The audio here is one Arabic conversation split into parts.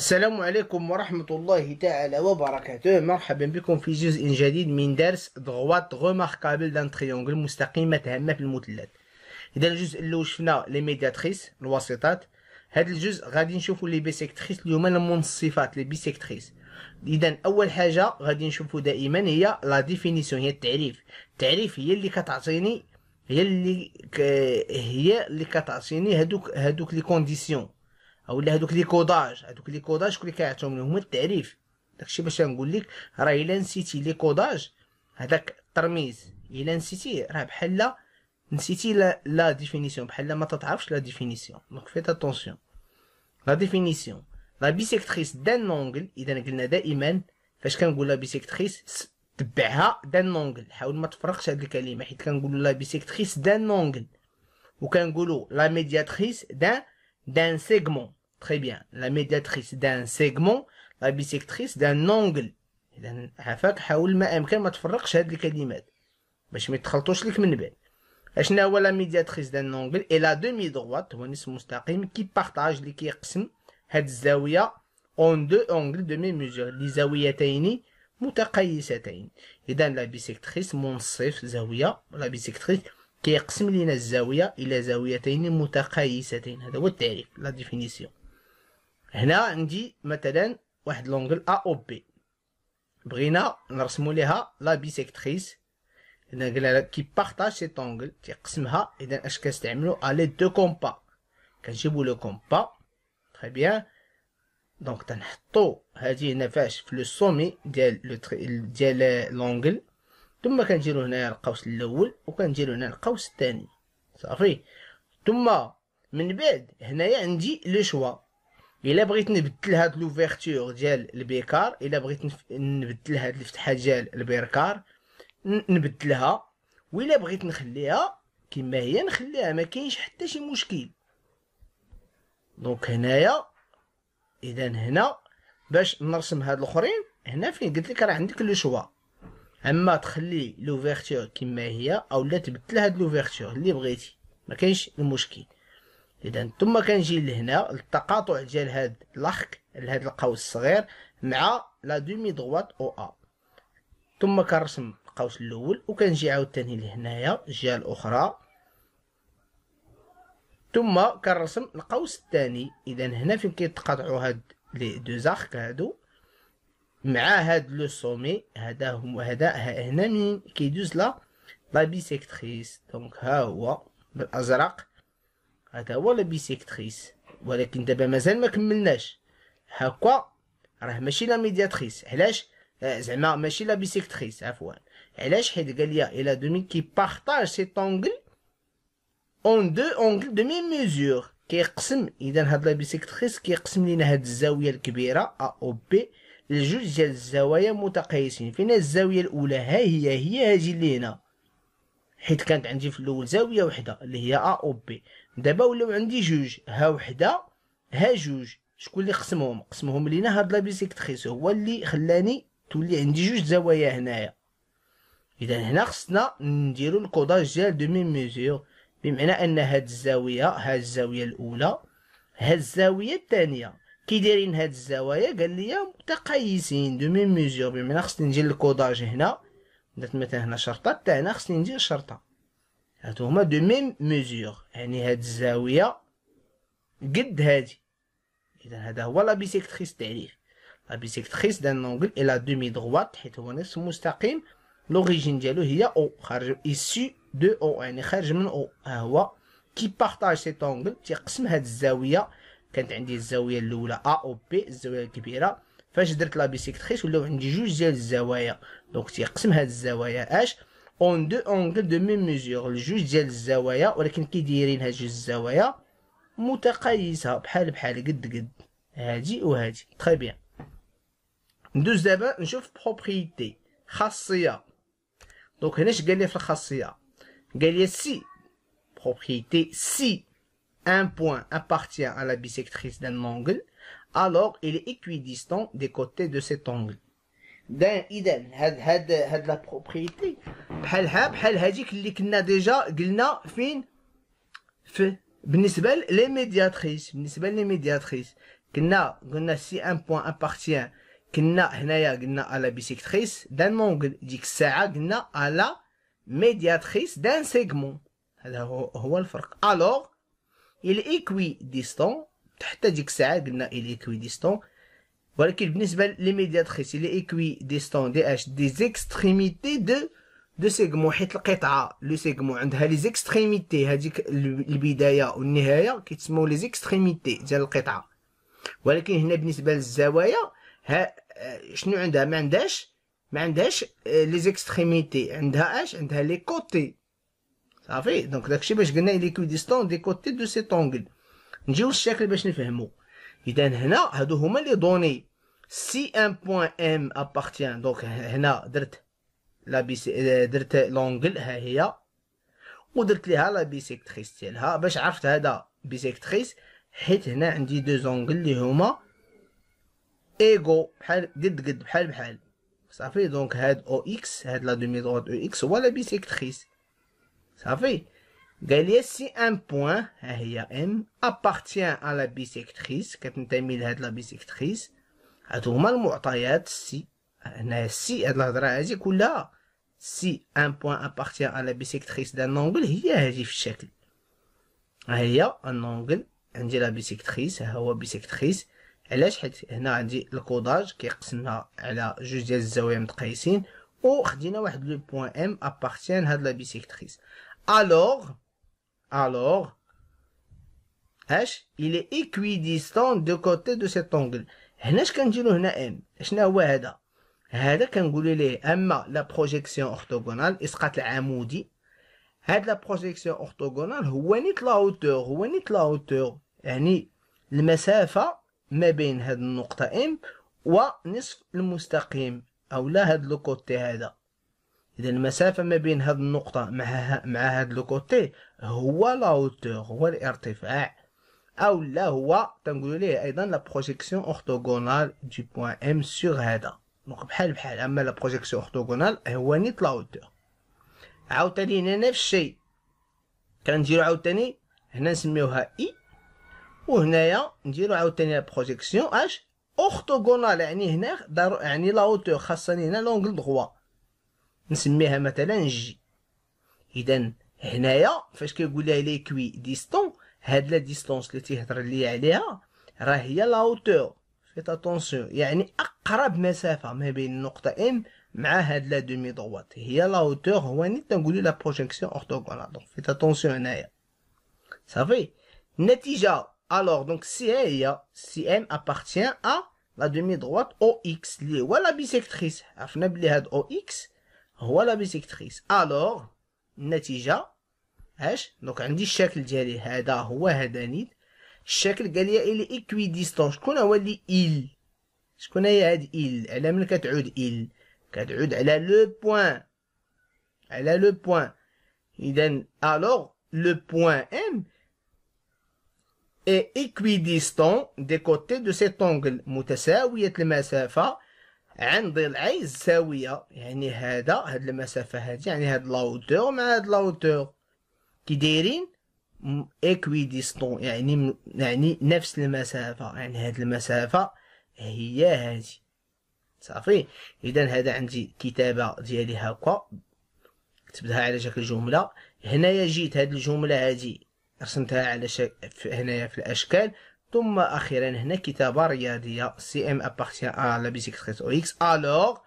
السلام عليكم ورحمة الله تعالى وبركاته مرحبا بكم في جزء جديد من درس دغوات غوماركابل دان تريونغل مستقيمة هامة في المثلث إذا الجزء اللي شفنا لي ميدياتريس الواسطات هذا الجزء غادي نشوفوا لي بيسيكتريس اليوم المنصفات لي بيسيكتريس إذا أول حاجة غادي نشوفوا دائما هي لا ديفينيسيون هي التعريف التعريف هي اللي كتعطيني هي اللي ك... هي اللي كتعطيني هادوك هادوك لي كونديسيون او لا هذوك لي كوداج هذوك لي كوداج شكون اللي كيعطيهم لهم التعريف داكشي باش نقول لك راه الا نسيتي لي كوداج هذاك الترميز الا نسيتي راه بحال نسيتي لا لا ديفينيسيون بحال ما تعرفش لا ديفينيسيون دونك فيت اتونسيون لا ديفينيسيون لا بيسيكتريس دان اونغل اذا قلنا دائما فاش كنقول لا بيسيكتريس تبعها دان اونغل حاول ما تفرقش هاد الكلمه حيت كنقولوا لا بيسيكتريس دان اونغل وكنقولوا لا ميدياتريس دان d'un segment. Très bien. La médiatrice d'un segment, la bisectrice d'un angle. إذا عفاك حاول ما أمكن ما تفرقش هاد الكلمات باش ما يتخلطوش لك من بعد اشنا هو لا ميدياتريس دان لونجل اي لا دومي دغوات هو نصف مستقيم كي بارطاج لي كيقسم هاد الزاوية اون دو اونجل دو ميم ميزور لزاويتين متقيستين إذا لا بيسيكتريس منصف زاوية لا بيسيكتريس كيقسم لنا الزاويه الى زاويتين متقايستين هذا هو التعريف لا ديفينيسيون هنا عندي مثلا واحد لونغل ا او بي بغينا نرسمو ليها لا بيسيكتريس هنا لك كي بارطاج سي طونغل تيقسمها اذا اش كنستعملو الي دو كومبا كنجيبو لو كومبا تري بيان دونك تنحطو هادي هنا فاش في لو سومي ديال لو ديال لونغل ثم كنديرو هنايا القوس الاول وكنديرو هنا القوس الثاني صافي ثم من بعد هنايا عندي لو شوا الا بغيت نبدل هاد لوفيرتور ديال البيكار الا بغيت نبدل هاد الفتحه ديال البيركار نبدلها وإلا بغيت نخليها كما هي نخليها ما كاينش حتى شي مشكل دونك هنايا اذا هنا باش نرسم هاد الاخرين هنا فين قلت لك راه عندك لو شوا اما تخلي لوفيرتور كما هي او لا تبدل هاد لوفيرتور اللي بغيتي ما كاينش المشكل اذا ثم كنجي لهنا للتقاطع ديال هاد لاخك لهاد القوس الصغير مع لا دومي دغوات او ا ثم كنرسم القوس الاول وكنجي عاوتاني لهنايا الجهه الاخرى ثم كنرسم القوس الثاني اذا هنا فين كيتقاطعوا هاد لي دو زارك هادو مع هاد لو سومي هذا هو هذا هنا من كيدوز لا لا بيسيكتريس دونك ها هو بالازرق هذا هو لا بيسيكتريس ولكن دابا مازال ما كملناش هكا راه ماشي لا ميدياتريس علاش آه، زعما ماشي لا بيسيكتريس عفوا علاش حيت قال لي الى دومين كي بارطاج سي طونغل اون دو اونغل دو مي ميزور كيقسم اذا هاد لا بيسيكتريس كيقسم لينا هاد الزاويه الكبيره ا او بي الجوج ديال الزوايا متقايسين فين الزاويه الاولى ها هي هي هذه اللي هنا حيت كانت عندي في الاول زاويه وحده اللي هي ا او بي دابا ولاو عندي جوج ها وحده ها جوج شكون اللي قسمهم قسمهم لينا هاد لابيسيكتريس هو اللي خلاني تولي عندي جوج زوايا هنايا اذا هنا خصنا نديرو الكوداج ديال دو مي ميزور بمعنى ان هاد الزاويه ها الزاويه الاولى ها الزاويه الثانيه كي دايرين هاد الزوايا قال لي متقايسين دو ميم ميزور بمعنى خصني نجي للكوداج هنا درت مثلا هنا شرطه تاع هنا خصني ندير شرطه هادو هما دو ميم ميزور يعني هاد الزاويه قد هادي اذا هذا هو لا بيسيكتريس تعريف لا بيسيكتريس دان لونغل الى دومي دغوات حيت هو نفس مستقيم لوريجين ديالو هي او خارج ايسي دو او يعني خارج من او ها هو كي بارطاج سيت اونغل تيقسم هاد الزاويه كانت عندي الزاويه الاولى ا او بي الزاويه الكبيره فاش درت لا بيسيكتريس ولاو عندي جوج ديال الزوايا دونك تيقسم هاد الزوايا اش اون دو اونغل دو ميم ميزور الجوج ديال الزوايا ولكن كي دايرين هاد جوج الزوايا متقايسه بحال بحال قد قد هادي وهادي تري بيان ندوز دابا نشوف بروبريتي خاصيه دونك هنا اش قال لي في الخاصيه قال لي سي بروبريتي سي un point appartient à la bisectrice d'un angle, alors il est équidistant des côtés de cet angle. D'un idem, had la propriété. déjà, les médiatrices. les médiatrices. si un point appartient. à la bisectrice d'un à la médiatrice d'un segment. Alors, الايكوي ديستون حتى ديك الساعه قلنا الايكوي ديستون ولكن بالنسبه للميدياتريس الايكوي ديستون دي اش دي زيكستريميتي دو دو سيغمون حيت القطعه لو سيغمون عندها لي زيكستريميتي هذيك البدايه والنهايه كيتسموا لي زيكستريميتي ديال القطعه ولكن هنا بالنسبه للزوايا ها شنو عندها ما عندهاش ما عندهاش لي آه، زيكستريميتي عندها اش عندها لي كوتي صافي دونك داكشي باش قلنا ديستون دي كوتي دو سيت اونغل نجيو الشكل باش نفهمو اذا هنا هادو هما لي دوني سي ان بوان ام ابارتيان دونك هنا درت لا بي سي درت لونغل ها هي ودرت ليها لا بيسيكتريس ديالها باش عرفت هذا بيسيكتريس حيت هنا عندي دو زونغل اللي هما ايغو بحال قد قد بحال بحال صافي دونك هاد او اكس هاد لا دومي دروت او اكس هو لا بيسيكتريس Savez, si un point, M, appartient à la bisectrice, كتنتمي لهاد لا bisectrice, هادو هما المعطيات سي هنا سي هاد الهضرة هادي كلها سي ان بوان ابارتيان ا لا بيسيكتريس دان اونغل هي هادي في الشكل ها هي ان اونغل عندي لا بيسيكتريس ها هو بيسيكتريس علاش حيت هنا عندي الكوداج كيقسمها على جوج ديال الزوايا متقايسين وخدينا واحد لو بوان ام ابارتيان هاد لا بيسيكتريس alors, alors, اش il est équidistant de côté de cet angle هنا اش كنديرو هنا ام شنو هو هذا هذا كنقولوا ليه اما لا بروجيكسيون اورتوغونال اسقاط العمودي هاد لا بروجيكسيون اورتوغونال هو نيت لا هوتور هو نيت لا هوتور يعني المسافه ما بين هاد النقطه ام ونصف المستقيم او لا هاد لو كوتي هذا اذا المسافه ما بين هذه النقطه مع مع هذا لوكوتي هو لا هوتور هو الارتفاع او لا هو تنقولوا ليه ايضا لا بروجيكسيون اورتوغونال دو بوين ام سور هذا دونك بحال بحال اما لا بروجيكسيون اورتوغونال هو نيت لا هوتور عاوتاني هنا نفس الشيء كنديرو عاوتاني هنا نسميوها اي e، وهنايا نديرو عاوتاني لا بروجيكسيون اش اورتوغونال يعني هنا دار يعني لا هوتور خاصني هنا لونغل دغوا نسميها مثلا جي اذا هنايا فاش كيقول لها لي كوي ديستون هاد لا ديستونس اللي تيهضر لي عليها راه هي لا هوتور فيت اتونسيون يعني اقرب مسافه ما بين النقطه ام مع هاد لا دومي دووات هي لا هوتور هو نيت تنقول لا بروجيكسيون اورتوغونال دونك فيت اتونسيون هنايا صافي النتيجه الوغ دونك سي هي سي ام ابارتيان ا لا دومي دووات او اكس لي هو لا بيسيكتريس عرفنا بلي هاد او اكس هو لا بيسيكتريس الوغ النتيجه هاش دونك عندي الشكل ديالي هذا هو هذا نيت الشكل قال لي الي اكوي ديستون شكون هو لي il شكون هي هاد il على من كتعود il كتعود على لو بوين على لو بوين اذا الوغ لو بوين ام est équidistant des côtés de cet angle متساوية المسافة عند ضلعي الزاوية يعني هذا هاد المسافة هادي يعني هاد لاودور مع هاد لاودور كي دايرين اكوي ديستون يعني يعني نفس المسافة يعني هاد المسافة هي هادي صافي اذا هذا عندي كتابة ديالي هكا كتبتها على شكل جملة هنايا جيت هاد الجملة هادي رسمتها على شكل هنايا في الاشكال ثم أخيرا هنا كتابة رياضية سي ام ابارتيان ا لا بيزيكس او اكس الوغ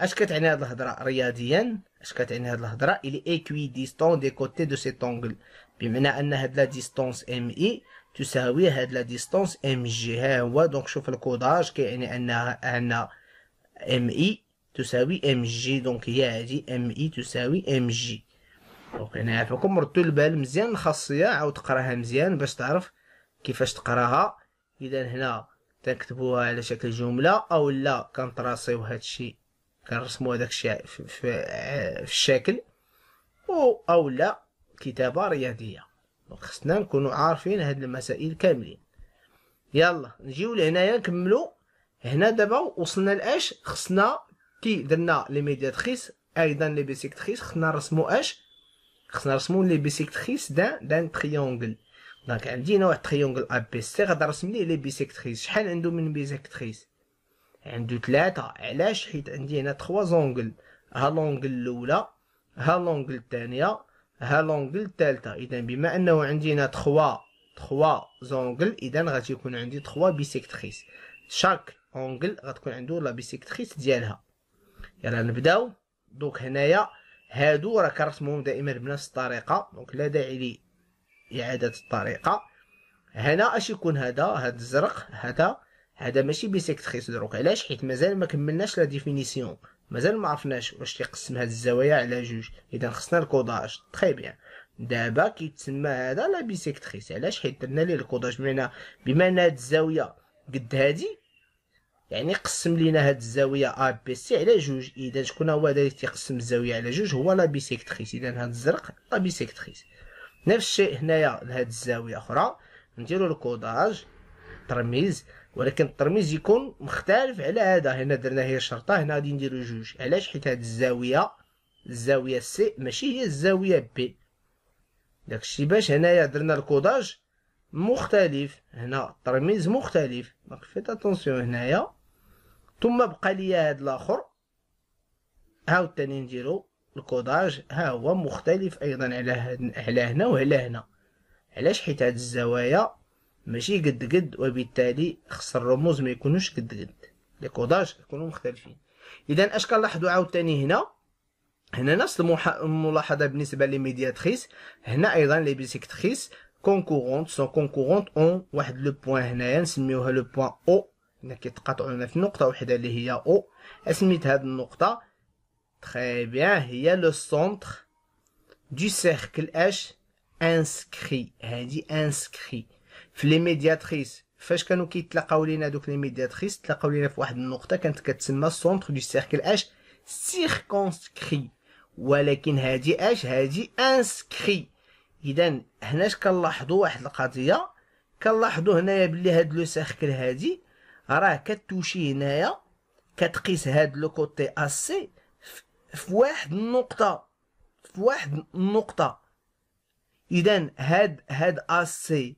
اش كتعني هاد الهضرة رياضيا اش كتعني هاد الهضرة الي ايكوي ديستون دي كوتي دو سيت اونغل بمعنى ان هاد لا ديستونس ام اي تساوي هاد لا ديستونس ام جي ها هو دونك شوف الكوداج كيعني ان ان ام اي تساوي ام جي دونك هي هادي ام اي تساوي ام جي يعني دونك هنا عافاكم ردوا البال مزيان الخاصية عاود تقراها مزيان باش تعرف كيفاش تقراها اذا هنا تكتبوها على شكل جمله او لا كنطراسيو هادشي كنرسمو هذاك الشيء في, في, الشكل او او لا كتابه رياضيه خصنا نكونوا عارفين هاد المسائل كاملين يلا نجيو لهنايا نكملو هنا دابا وصلنا لاش خصنا كي درنا لي ميدياتريس ايضا لي بيسيكتريس خصنا نرسمو اش خصنا نرسمو لي بيسيكتريس دان دان تريونغل دونك هنا واحد تريونغل ا بي سي غادي نرسم ليه لي بيسيكتريس شحال عنده من بيسيكتريس عنده ثلاثة علاش حيت عندي هنا تخوا زونغل ها لونغل الاولى ها لونغل الثانية ها لونغل الثالثة اذا بما انه عندي هنا تخوا تخوا زونغل اذا غادي يكون عندي تخوا بيسيكتريس شاك اونغل غتكون عنده لا بيسيكتريس ديالها يلا نبداو دوك هنايا هادو راه كنرسمهم دائما بنفس الطريقه دونك لا داعي لي إعادة الطريقة هنا اش يكون هذا هذا الزرق هذا هذا ماشي بيسيكتريس دروك علاش حيت مازال ما كملناش لا ديفينيسيون مازال ما عرفناش واش تيقسم هاد الزوايا على جوج اذا خصنا الكوداج تري بيان دابا كيتسمى هذا لا بيسيكتريس علاش حيت درنا ليه الكوداج بمعنى بما ان هاد الزاويه قد هادي يعني قسم لينا هاد الزاويه ا بي سي على جوج اذا شكون هو هذا اللي تيقسم الزاويه على جوج هو لا بيسيكتريس اذا هاد الزرق لا بيسيكتريس نفس الشيء هنايا لهاد الزاويه اخرى نديرو الكوداج ترميز ولكن الترميز يكون مختلف على هذا هنا درنا هي شرطه هنا غادي نديرو جوج علاش حيت هاد الزاويه الزاويه سي ماشي هي الزاويه بي داكشي باش هنايا درنا الكوداج مختلف هنا الترميز مختلف دونك فيت اتونسيون هنايا ثم بقى ليا هاد الاخر عاوتاني نديرو الكوداج ها هو مختلف ايضا على على هنا وعلى هنا علاش حيت هاد الزوايا ماشي قد قد وبالتالي خص الرموز ما يكونوش قد قد لي كوداج يكونوا مختلفين اذا اش كنلاحظوا عاوتاني هنا هنا نفس الملاحظه بالنسبه لي ميدياتريس هنا ايضا لي بيسيكتريس كونكورونت سون كونكورونت اون واحد لو بوين هنايا نسميوها لو بوين او هنا كيتقاطعوا لنا في نقطه وحده اللي هي او اسميت هاد النقطه Très bien, هي le centre du cercle H inscrit هادي inscrit في لي فاش كانوا كيتلاقاو لينا دوك لي ميدياتريس تلاقاو لينا في واحد النقطه كانت كتسمى سونتر دو سيركل اش سيركونسكري ولكن هادي اش هادي انسكري اذا هنا اش كنلاحظوا واحد القضيه كنلاحظوا هنايا بلي هاد لو سيركل هادي راه كتوشي هنايا كتقيس هاد لو كوتي اسي في واحد النقطة في واحد النقطة إذا هاد هاد أسي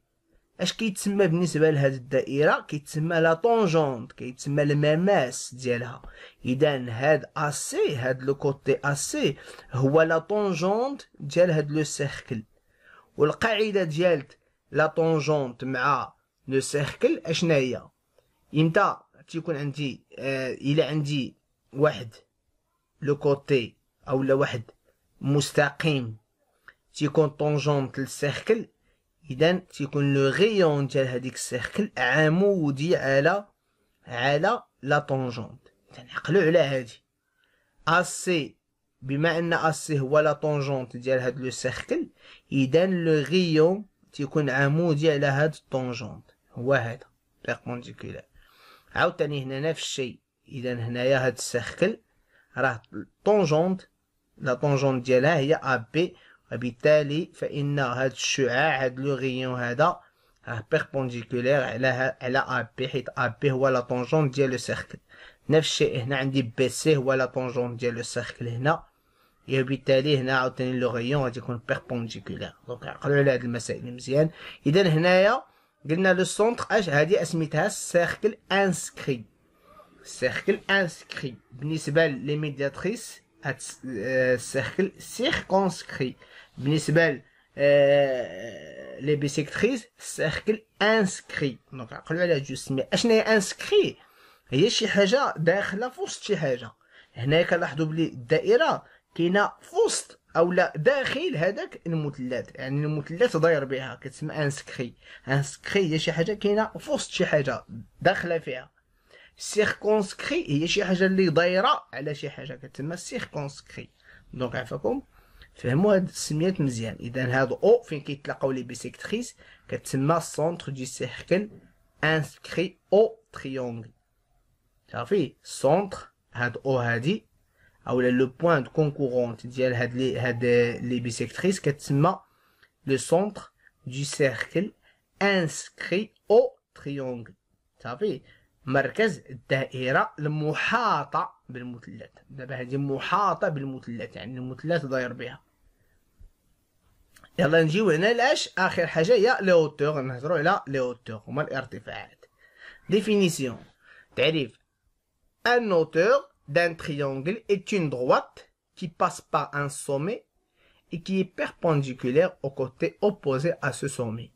اش كيتسمى بالنسبه لهاد الدائره كيتسمى لا طونجونت كيتسمى المماس ديالها اذا هاد اسي هاد لو كوتي اسي هو لا طونجونت ديال هاد لو سيركل والقاعده ديال لا طونجونت مع لو سيركل اشنا هي امتى تيكون عندي آه الى عندي واحد لو كوتي او لواحد مستقيم تيكون طونجونت للسيركل اذا تيكون لو غيون ديال هذيك السيركل عمودي على على لا طونجونت تنعقلوا على هادي اسي بما ان اسي هو لا طونجونت ديال هاد لو سيركل اذا لو غيون تيكون عمودي على هاد الطونجونت هو هذا بيربونديكولار عاوتاني هنا نفس الشيء اذا هنايا هاد السيركل راه طونجونت لا طونجونت ديالها هي ا بي وبالتالي فان هاد الشعاع هاد لو غيون هذا راه بيربونديكولير على على ا بي حيت ا بي هو لا طونجونت ديال لو سيركل نفس الشيء هنا عندي بي سي هو لا طونجونت ديال لو سيركل هنا وبالتالي e هنا عاوتاني لو غيون غادي يكون بيربونديكولير دونك عقلوا على هاد المسائل مزيان اذا هنايا قلنا لو سونتر اش هادي اسميتها سيركل انسكري سيركل انسكري بالنسبه لي ميدياتريس سيركل سيركونسكري بالنسبه لي بيسيكتريس سيركل انسكري دونك عقلوا على جوج سمي اشنا هي انسكري هي شي حاجه داخله في وسط شي حاجه هنايا كنلاحظوا بلي الدائره كاينه في وسط لا داخل هذاك المثلث يعني المثلث داير بها كتسمى انسكري انسكري هي شي حاجه كاينه في وسط شي حاجه داخله فيها سيركونسكري هي شي حاجه اللي دايره على شي حاجه كتسمى سيركونسكري دونك عفاكم فهموا هاد السميات مزيان اذا هاد او فين كيتلاقاو لي بيسيكتريس كتسمى سونتر دي سيركل انسكري او تريونغل صافي سونتر هاد او هادي اولا لو بوين دو كونكورونت ديال هاد لي هاد لي بيسيكتريس كتسمى لو سونتر دو سيركل انسكري او تريونغل صافي مركز الدائرة المحاطة بالمثلث دابا هذه محاطة بالمثلث يعني المثلث داير بها يلا نجيو هنا لاش اخر حاجه هي لي هوتور نهضروا على لي هوتور هما الارتفاعات ديفينيسيون تعريف ان hauteur دان triangle est une دروات كي باس بار ان سومي اي كي بيربونديكولير او كوتي اوبوزي ا سو سومي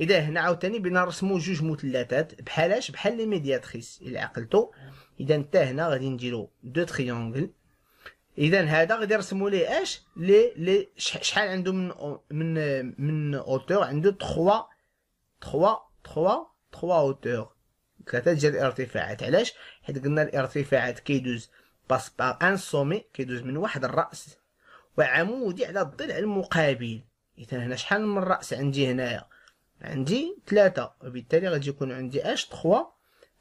اذا هنا عاوتاني بنا نرسمو جوج مثلثات بحالاش بحال لي ميدياتريس الى عقلتو اذا حتى هنا غادي نديرو دو تريونغل اذا هذا غادي نرسمو ليه اش لي لي شحال عنده من من من اوتور عنده 3 3 3 3 اوتور ثلاثه ديال الارتفاعات علاش حيت قلنا الارتفاعات كيدوز باس بار ان سومي كيدوز من واحد الراس وعمودي على الضلع المقابل اذا هنا شحال من راس عندي هنايا عندي ثلاثة وبالتالي غادي يكون عندي اش تخوا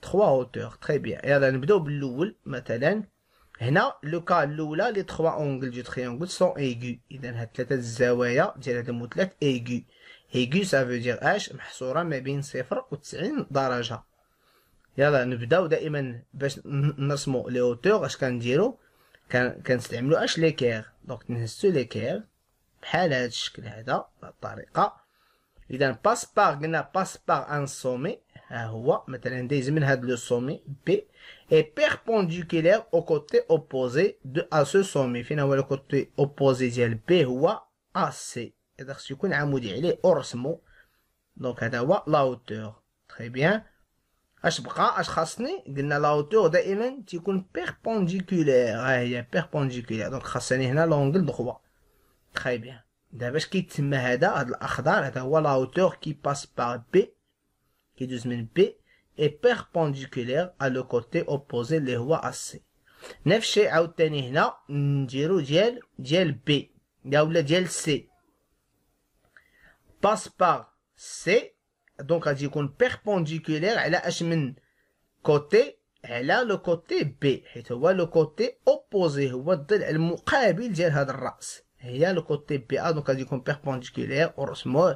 تخوا هوتور تخي بيان يلا نبداو بالاول مثلا هنا لو كا الاولى لي تخوا اونغل دو تريونغل سون ايغو اذا هاد ثلاثة الزوايا ديال هاد المثلث ايغو ايغو سا فو دير اش محصورة ما بين صفر و تسعين درجة يلا نبداو دائما باش نرسمو لي هوتور اش كنديرو كنستعملو اش لي دونك نهزو لي بحال هاد الشكل هذا بهاد الطريقة Il passe par, passe par un sommet A, mais tel le sommet B est perpendiculaire au côté opposé de à ce sommet. Finalement le côté opposé c'est le B ou A C. Et donc c'est a a Donc la hauteur? Très bien. Aspras, aschasné. Il que la hauteur de perpendiculaire. Ah il perpendiculaire. Donc chasné e, il l'angle droit Très bien. دابا اش كيتسمى هذا هاد الاخضر هذا هو لا هوتور كي باس بار بي كيدوز من بي اي بيربونديكولير على لو كوتي اوبوزي اللي هو ا سي نفس الشيء عاوتاني هنا نديرو ديال ديال بي ولا ديال سي باس بار سي دونك غادي يكون بيربونديكولير على اش من كوتي على لو كوتي بي حيت هو لو كوتي اوبوزي هو الضلع المقابل ديال هذا الراس هي كوتي بي ا دونك غادي يكون بيربونديكولير او رسمو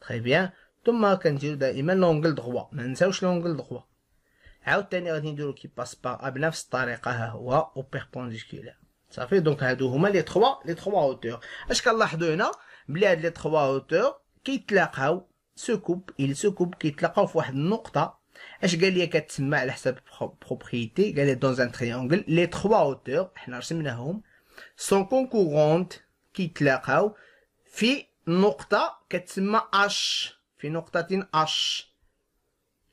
تري بيان ثم كنديرو دائما لونجل دغوا ما نساوش لونجل دغوا عاوتاني غادي نديرو كي باس با بنفس الطريقه ها هو او بيربونديكولير صافي دونك هادو هما لي تخوا لي تخوا اوتور اش كنلاحظو هنا بلي هاد لي تخوا اوتور كيتلاقاو سكوب كوب سكوب كيتلاقاو في واحد النقطه اش قال لي كتسمى على حساب بروبريتي قال لي دون ان تريانغل لي تخوا اوتور حنا رسمناهم سون كونكورونت كيتلاقاو في نقطة كتسمى اش في نقطة اش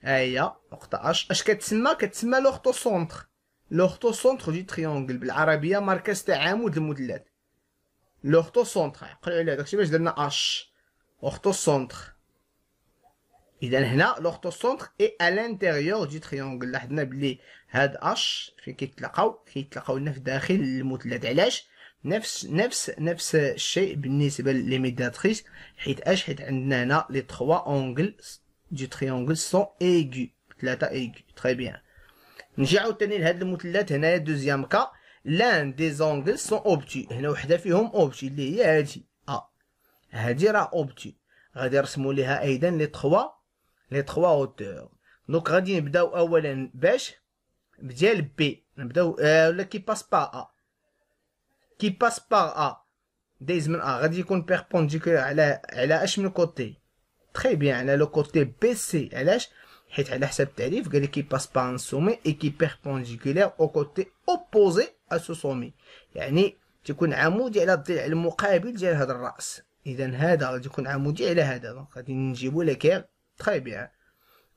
ها هي نقطة اش اش كتسمى كتسمى لوختو سونتخ دي تريونكل بالعربية مركز تعامد لوختو سونتخ عقلوا على داكشي باش درنا اش سونتخ اذا هنا سونتخ اي ا دي تريونكل لاحظنا بلي هاد اش فين كيتلاقاو كيتلاقاو لنا في داخل المثلث علاش نفس نفس نفس الشيء بالنسبه لميداتريس حيت اش حيت عندنا هنا لي 3 اونغل دي تريونغل سون ايغو ثلاثه ايغو تري بيان نجي عاوتاني لهاد المثلث هنايا دوزيام كا لان دي زونغل سون اوبتي هنا وحده فيهم اوبتي اللي هي هادي ا آه. هادي راه اوبتي غادي نرسموا ليها ايضا لي 3 لي 3 اوتور دونك غادي نبداو اولا باش بديال بي نبداو آه، ولا كي باس با ا qui passe par A. Des a A. Radicon perpendiculaire. Elle a, elle a le côté. Très bien. Elle le côté BC. Elle a H. Et elle a cette tarif. qui passe par un sommet et qui perpendiculaire au côté opposé à ce sommet. Yani, tu connais un mot, il y a le mot qu'il la tête le mot ras. Et d'un hada, tu connais un mot, la tête a hada. Donc, Très bien.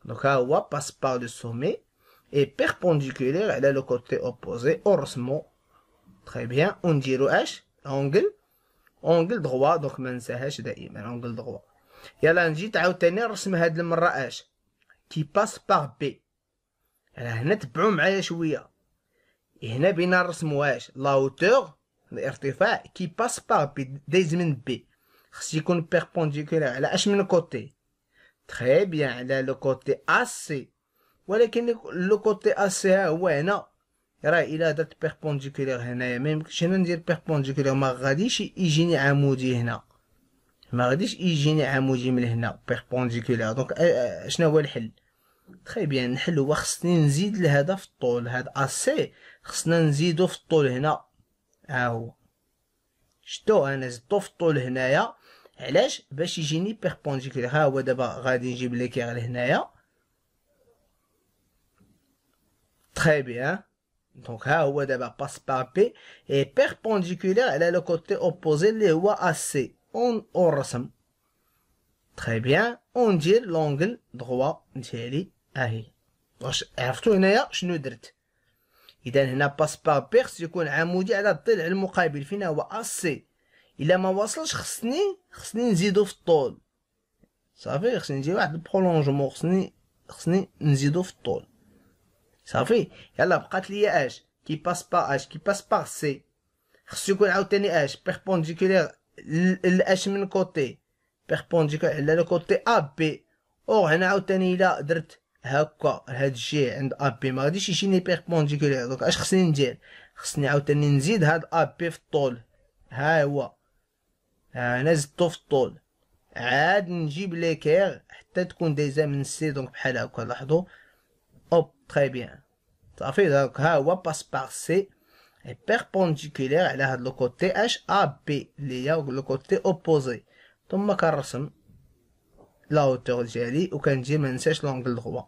Donc, elle passe par le sommet. Et perpendiculaire, elle a le côté opposé. Heureusement, تخي بيان ونديرو اش اونجل اونجل دغوا دونك ما ننساهاش دائما اونجل دغوا يلا نجي عاوتاني نرسم هاد المره اش كي باس باغ بي يعني هنا تبعو معايا شويه هنا بينا نرسمو اش هوتور الارتفاع كي باس باغ بي دايز من بي خص يكون بيربونديكولار على اش من كوتي تخي بيان على لو كوتي اسي ولكن لو كوتي اسي ها هو هنا راه الا درت بيربونديكولير هنايا ما يمكنش انا ندير بيربونديكولير ما غاديش يجيني عمودي هنا ما غاديش يجيني عمودي من هنا بيربونديكولير دونك شنو هو الحل تخي بيان الحل هو خصني نزيد لهذا في الطول هاد اسي خصنا نزيدو في الطول هنا ها هو شتو انا زدتو في الطول هنايا علاش باش يجيني بيربونديكولير ها هو دابا غادي نجيب ليكير لهنايا تخي بيان دونك ها هو دابا باس بار بي اي بيربونديكولير على لو كوتي اوبوزي اللي هو ا سي اون او الرسم تري بيان وندير لونغل دغوا ديالي اهي واش عرفتو هنايا شنو درت اذا هنا باس بار بي خص يكون عمودي على الضلع المقابل فينا هو ا سي الا ما وصلش خصني خصني نزيدو في الطول صافي خصني ندير واحد البرولونجمون خصني خصني نزيدو في الطول صافي يلا بقات لي اش كي باس با اش كي باس با سي خصو يكون عاوتاني اش بيربونديكولير الاش من كوتي بيربونديكولير على لو كوتي ا بي او هنا عاوتاني الا درت هكا هاد الشيء عند ا بي ما غاديش يجيني بيربونديكولير دونك اش خصني ندير خصني عاوتاني نزيد هاد ا بي في الطول ها هو انا زدتو في الطول عاد نجيب ليكير حتى تكون دايزه من سي دونك بحال هكا لاحظوا Très bien. صافي fait donc هو passe par C est perpendiculaire à هذا اش ا بي اللي هي le côté opposé. ثم كنرسم لا هوتور ديالي وكنجي ما ننساش لونغل دغوا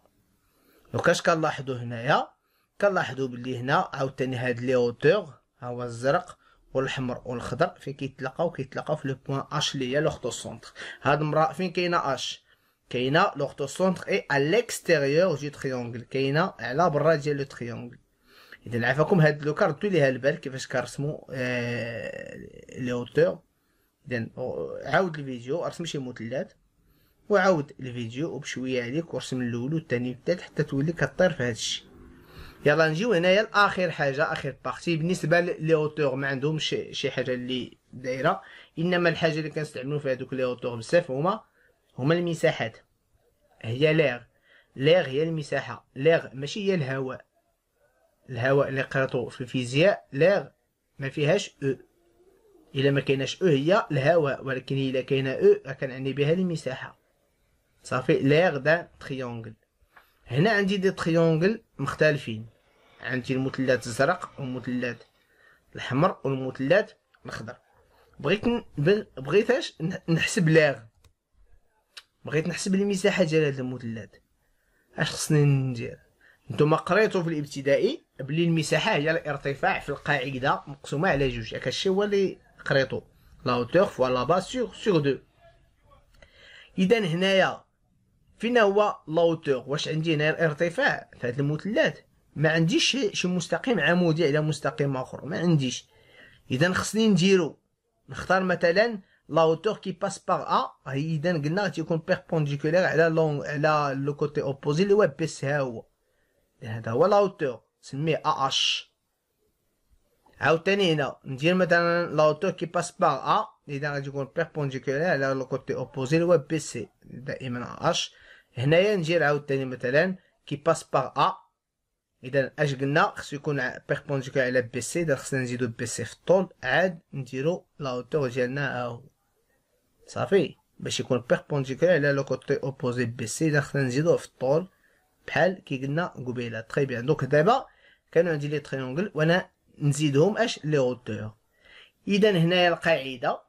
دونك اش كنلاحظوا هنايا كنلاحظوا بلي هنا عاوتاني هاد لي هوتور ها هو الزرق والحمر والخضر فين كيتلاقاو كيتلاقاو في لو بوين اش اللي هي لوغتو سونتر هاد المرا فين كاينه اش كاينه لورتو سونتر اي ا ليكستيريور دو تريونغل كاينه على برا ديال لو تريونغل اذا عافاكم هاد لو كارت ليها البال كيفاش كنرسمو آه لي اوتور اذا عاود الفيديو ارسم شي مثلث وعاود الفيديو وبشويه عليك ورسم الاول والثاني والثالث حتى تولي كطير في هذا الشيء يلا نجيو هنايا لاخر حاجه اخر بارتي بالنسبه لي اوتور ما عندهمش شي حاجه اللي دايره انما الحاجه اللي كنستعملو في هذوك لي اوتور بزاف هما هما المساحات هي لير لير هي المساحة لير ماشي هي الهواء الهواء اللي قراتو في الفيزياء لير ما فيهاش او الا ما كايناش او هي الهواء ولكن الا كاينه او كنعني بها المساحه صافي لير دان تريونغل هنا عندي دي تريونغل مختلفين عندي المثلث الزرق والمثلث الاحمر والمثلث الاخضر بغيت بغيتاش نحسب لير بغيت نحسب المساحه ديال هاد المثلث اش خصني ندير نتوما قريتو في الابتدائي بلي المساحه هي الارتفاع في القاعده مقسومه على جوج هاك الشيء هو اللي قريتو لا هوتور فوا لا باس سور سور دو اذا هنايا فين هو لا هوتور واش عندي هنا الارتفاع في هذا المثلث ما عنديش شي مستقيم عمودي على مستقيم اخر ما عنديش اذا خصني نديرو نختار مثلا لا hauteur qui passe par A اذا قلنا غتيكون بيربونديكولير على لون على لو كوتي اوبوزي اللي هو بي سي ها هو هذا هو لا hauteur سميه ا اش عاوتاني هنا ندير مثلا لا hauteur qui passe par A اذا غتكون بيربونديكولير على لو كوتي اوبوزي اللي هو بي سي دائما ا اش هنايا ندير عاوتاني مثلا كي باس باغ ا اذا اش قلنا خصو يكون بيربونديكولير على بي سي اذا خصنا نزيدو بي سي في الطول عاد نديرو لا هوتور ديالنا ها هو صافي باش يكون بيربونديكولير على لو كوتي اوبوزي بي سي خصنا نزيدوه في الطول بحال كي قلنا قبيله تري بيان دونك دابا كانوا عندي لي تريونغل وانا نزيدهم اش لي روتور اذا هنايا القاعده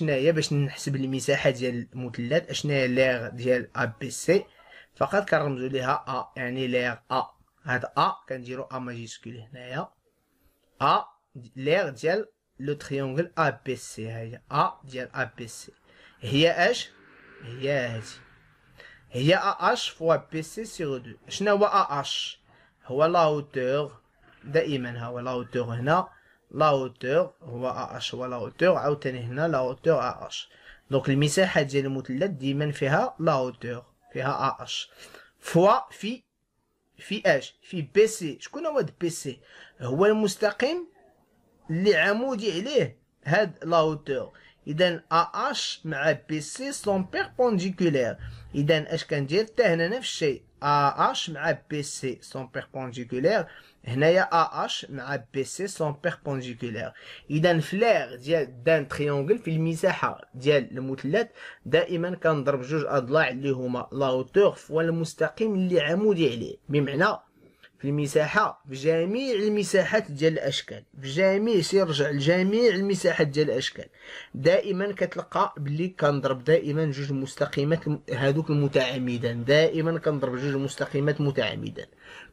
هي باش نحسب المساحه ديال المثلث هي لير ديال ا بي سي فقط كنرمزو ليها ا يعني لير ا هاد ا كنديرو ا ماجيسكول هنايا ا لير ديال لو تريونغل ا بي سي هي ا ديال ا بي سي هي اش هي هادي هي ا اش فوا بي سي سيغ دو شنو هو ا اش هو لا هوتور دائما هو لا هوتور هنا لا هوتور هو ا اش هو لا هوتور عاوتاني هنا لا هوتور ا اش دونك المساحه ديال المثلث ديما فيها لا هوتور فيها ا اش فوا في في اش في بي سي شكون هو بي سي هو المستقيم اللي عمودي عليه هاد لا هوتور اذا ا اش مع بي سي سون بيربونديكولير اذا اش كندير حتى هنا نفس الشيء ا اش مع بي سي سون بيربونديكولير هنايا ا اش مع بي سي سون بيربونديكولير اذا فلير ديال دان تريونغل في المساحه ديال المثلث دائما كنضرب جوج اضلاع اللي هما لا هوتور فوا المستقيم اللي عمودي عليه بمعنى في المساحه في جميع المساحات ديال الاشكال في جميع سيرجع لجميع المساحات ديال الاشكال دائما كتلقى بلي كنضرب دائما جوج مستقيمات هادوك المتعامدين دائما كنضرب جوج مستقيمات متعامدين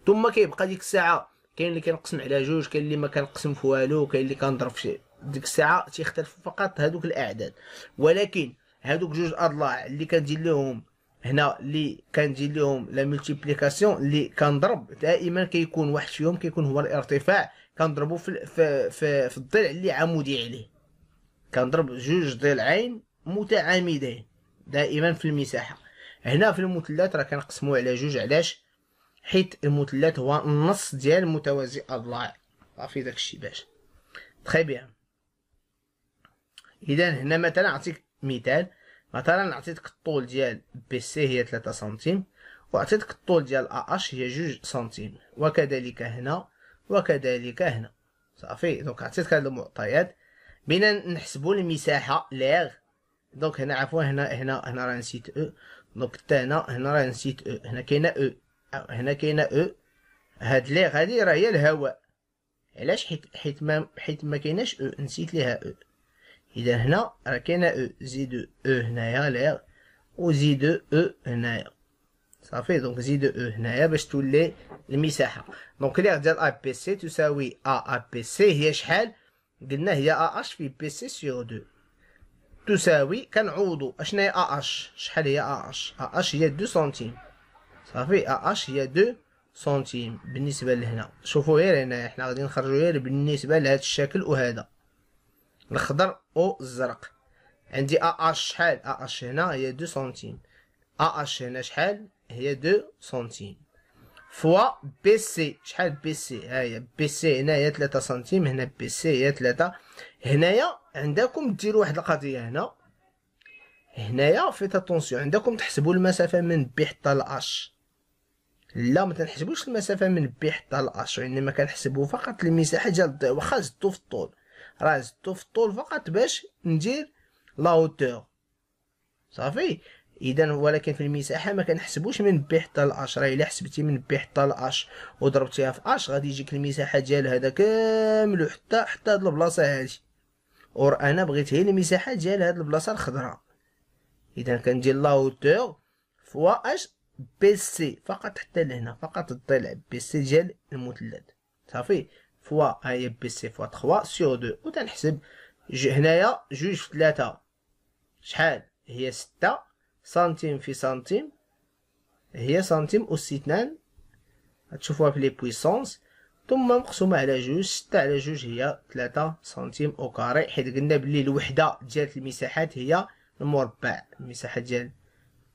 ثم كيبقى ديك الساعه كاين اللي كنقسم على جوج كاين اللي ما كنقسم في والو كاين اللي كنضرب في ديك الساعه تيختلف فقط هادوك الاعداد ولكن هادوك جوج اضلاع اللي كندير لهم هنا اللي كندير لهم لا ملتيبليكاسيون اللي كنضرب دائما كيكون واحد فيهم كيكون هو الارتفاع كنضربو في في في, في الضلع اللي عمودي عليه كنضرب جوج ضلعين متعامدين دائما في المساحه هنا في المثلث راه كنقسمو على جوج علاش حيت المثلث هو النص ديال متوازي اضلاع صافي داكشي باش تخي بيان اذا هنا مثلا نعطيك مثال مثلا عطيتك الطول ديال بي سي هي 3 سنتيم وعطيتك الطول ديال ا اش هي 2 سنتيم وكذلك هنا وكذلك هنا صافي دونك عطيتك هاد المعطيات بينا نحسبوا المساحه لاغ دونك هنا عفوا هنا هنا هنا راه نسيت او e. دونك حتى هنا هنا راه نسيت e. e. او هنا كاينه او هنا كاينه او هاد لاغ هادي راه هي الهواء علاش حيت حيت ما حيت ما كايناش او نسيت ليها او اذا هنا راه كاينه او زيد او هنايا لير و زيد او هنايا صافي دونك زيد او هنايا باش تولي المساحه دونك لير ديال ا بي سي تساوي ا ا بي سي هي شحال قلنا هي ا اش في بي سي سيغ دو تساوي كنعوضو اشنا هي ا اش شحال هي ا اش ا اش هي دو سنتيم صافي ا اش هي دو سنتيم بالنسبه لهنا شوفو غير هنايا حنا غادي نخرجو غير بالنسبه لهاد الشكل وهذا الخضر او الزرق عندي ا اش شحال ا اش هنا هي دو سنتيم ا اش هنا شحال هي دو سنتيم فوا بي سي شحال بي سي ها هي بي سي هنا هي 3 سنتيم هنا بي سي هي 3 هنايا عندكم ديروا واحد القضيه هنا هنايا في طونسيون عندكم تحسبوا المسافه من بي حتى لاش لا ما تنحسبوش المسافه من بي حتى لاش وانما يعني كنحسبوا فقط المساحه ديال الضوء واخا زدتو في الطول راه زدتو في الطول فقط باش ندير لاوتور صافي اذا ولكن في المساحه ما كنحسبوش من بي حتى ل 10 الا حسبتي من بي حتى ل 10 وضربتيها في 10 غادي يجيك المساحه ديال هذا كامل حتى حتى هاد البلاصه هادي اور انا بغيت هي المساحه ديال هاد البلاصه الخضراء اذا كندير لاوتور فوا اش بي سي فقط حتى لهنا فقط الضلع بي سي ديال المثلث صافي فوا هي بي سي فوا 3 سيغ 2 وتنحسب هنايا جوج في 3 شحال هي 6 سنتيم في سنتيم هي سنتيم أس اثنان تشوفوها في لي بويسونس ثم مقسومة على جوج ستة على جوج هي تلاتة سنتيم أو كاري حيت قلنا بلي الوحدة ديال المساحات هي المربع المساحة ديال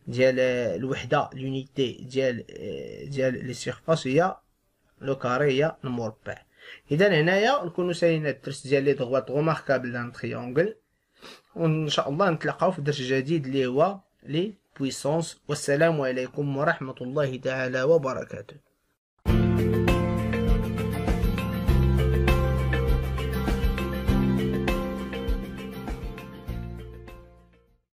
ديال آه، الوحدة لونيتي ديال آه، ديال لي سيرفاس هي لو كاري هي المربع اذا هنايا نكونوا سالينا الدرس ديال لي دغوات غوماركابل دان تريونغل وان شاء الله نتلاقاو في درس جديد اللي هو لي بويسونس والسلام عليكم ورحمه الله تعالى وبركاته